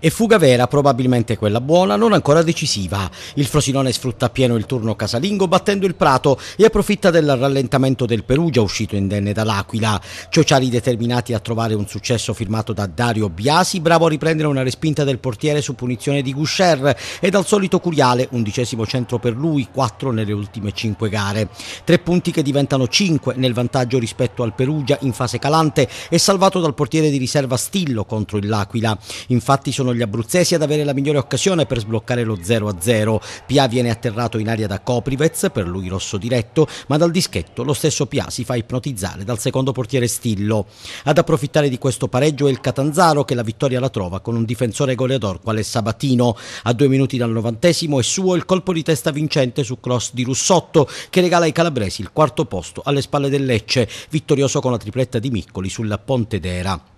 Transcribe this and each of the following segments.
E fuga vera, probabilmente quella buona, non ancora decisiva. Il Frosinone sfrutta appieno il turno casalingo battendo il Prato e approfitta del rallentamento del Perugia uscito indenne dall'Aquila. Ciociari determinati a trovare un successo firmato da Dario Biasi, bravo a riprendere una respinta del portiere su punizione di Goucher e dal solito Curiale, undicesimo centro per lui, 4 nelle ultime 5 gare. Tre punti che diventano 5 nel vantaggio rispetto al Perugia in fase calante e salvato dal portiere di riserva Stillo contro L'Aquila. Infatti infatti sono gli abruzzesi ad avere la migliore occasione per sbloccare lo 0-0. Pia viene atterrato in aria da Koprivez, per lui rosso diretto, ma dal dischetto lo stesso Pia si fa ipnotizzare dal secondo portiere Stillo. Ad approfittare di questo pareggio è il Catanzaro che la vittoria la trova con un difensore goleador quale Sabatino. A due minuti dal novantesimo è suo il colpo di testa vincente su cross di Russotto che regala ai calabresi il quarto posto alle spalle del Lecce, vittorioso con la tripletta di Miccoli sulla Pontedera.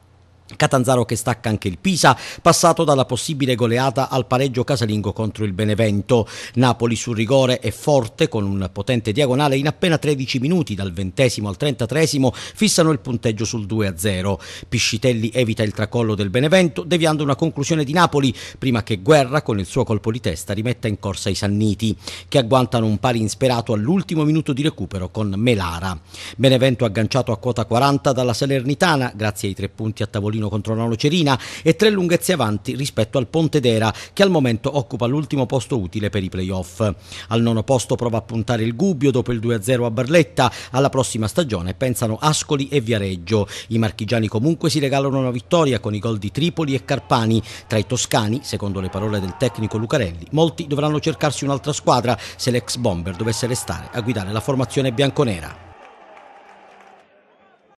Catanzaro che stacca anche il Pisa, passato dalla possibile goleata al pareggio casalingo contro il Benevento. Napoli sul rigore è forte con un potente diagonale in appena 13 minuti, dal ventesimo al trentatreesimo fissano il punteggio sul 2-0. Piscitelli evita il tracollo del Benevento, deviando una conclusione di Napoli, prima che Guerra con il suo colpo di testa rimetta in corsa i Sanniti, che agguantano un pari insperato all'ultimo minuto di recupero con Melara. Benevento agganciato a quota 40 dalla Salernitana, grazie ai tre punti a tavolino Torino contro la Nocerina e tre lunghezze avanti rispetto al Pontedera che al momento occupa l'ultimo posto utile per i playoff. Al nono posto prova a puntare il Gubbio dopo il 2-0 a Barletta, alla prossima stagione pensano Ascoli e Viareggio. I marchigiani comunque si regalano una vittoria con i gol di Tripoli e Carpani. Tra i toscani, secondo le parole del tecnico Lucarelli, molti dovranno cercarsi un'altra squadra se l'ex bomber dovesse restare a guidare la formazione bianconera.